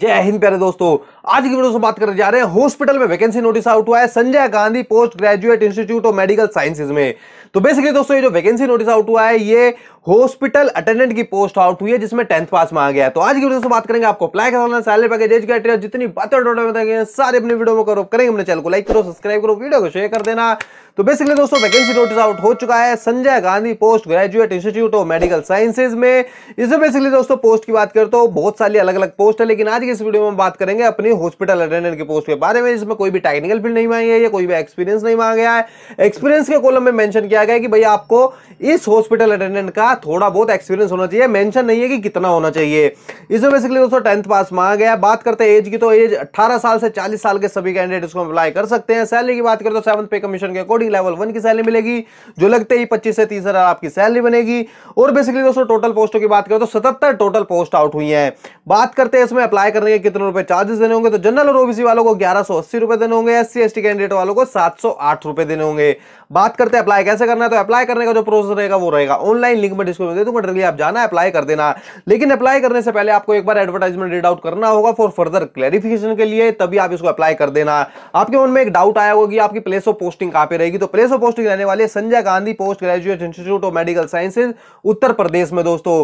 जय हिंद प्यारे दोस्तों आज की वीडियो से बात करने जा रहे हैं हॉस्पिटल में वैकेंसी नोटिस आउट हुआ है Sanjay Gandhi post graduate institute of medical sciences में तो बेसिकली दोस्तों ये जो वैकेंसी नोटिस आउट हुआ है ये हॉस्पिटल अटेंडेंट की पोस्ट आउट हुई है जिसमें टेंथ पास में आ गया तो आज की वीडियो से बात करेंगे आपको अप्लाई करना सैलरी पैकेज एज क्राइटेरिया जितनी बातें बताएंगे सारे अपने वीडियो में करो करेंगे अपने चैनल को लाइक करो सब्सक्राइब करो वीडियो को शेयर कर देना तो बेसिकली दोस्तों वैकेंसी नोटिस आउट हो चुका है Sanjay Gandhi post graduate institute of medical sciences में इसमें बेसिकली दोस्तों पोस्ट की बात कर तो बहुत सारी अलग अलग पोस्ट है लेकिन आज की इस वीडियो में बात करेंगे अपनी हॉस्पिटल अटेंडेंट की पोस्ट के बारे में जिसमें कोई भी टेक्निकल फील्ड नहीं मांगी है कोई भी एक्सपीरियंस नहीं मांगा गया है एक्सपीरियंस के कॉलम में मैंशन किया गया कि भाई आपको इस हॉस्पिटल अटेंडेंट का का हाँ, थोड़ा बहुत एक्सपीरियंस होना चाहिए मेंशन नहीं है कि कितना होना चाहिए इसमें बेसिकली दोस्तों टेंथ पास मांगा गया बात करते हैं एज की तो एज 18 साल से 40 साल के सभी कैंडिडेट इसको अप्लाई कर सकते हैं सैलरी की बात करें तो सेवन पे कमीशन के अकॉर्डिंग लेवल वन की सैलरी मिलेगी जो लगते ही पच्चीस से तीस आपकी सैलरी बनेगी और बेसिकली दोस्तों टोटल पोस्टों की बात करें तो सतहत्तर टोटल पोस्ट आउट हुई है बात करते हैं इसमें अप्लाई करने के कितने रुपए चार्जेस देने होंगे तो जनरल और ओबीसी वालों को ग्यारह सौ अस्सी रुपए देने होंगे एस सी कैंडिडेट वालों को सात सौ आठ रुपए देने होंगे बात करते हैं अप्लाई कैसे करना है तो अप्लाई करने का जो प्रोसेस रहेगा वो रहेगा ऑनलाइन लिंक में डिस्क्रिप्शन दे दूंगा डायरेक्टली आप जाना अप्लाई कर देना लेकिन अप्लाई करने से पहले आपको एक बार एडवर्टाइजमेंट रीड आउट करना होगा फॉर फर्दर क्लैरिफिकेशन के लिए तभी आप इसको अप्लाई कर देना आपके मन में एक डाउट आया होगा कि आपकी प्लेस ऑफ पोस्टिंग कहाँ पे रहेगी तो प्लेस ऑफ पोस्टिंग रहने वाले Sanjay Gandhi post graduate institute of medical sciences Uttar Pradesh में दोस्तों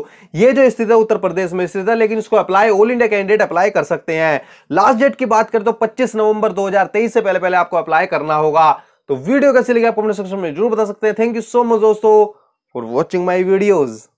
ये जो स्थिति है उत्तर प्रदेश में स्थित है लेकिन इसको apply all India candidate apply कर सकते हैं लास्ट डेट की बात करें तो पच्चीस नवंबर दो से पहले पहले आपको अप्लाई करना होगा तो वीडियो कैसे लगे आप कमेंट सेक्शन में जरूर बता सकते हैं थैंक यू सो मच दोस्तों for watching my videos.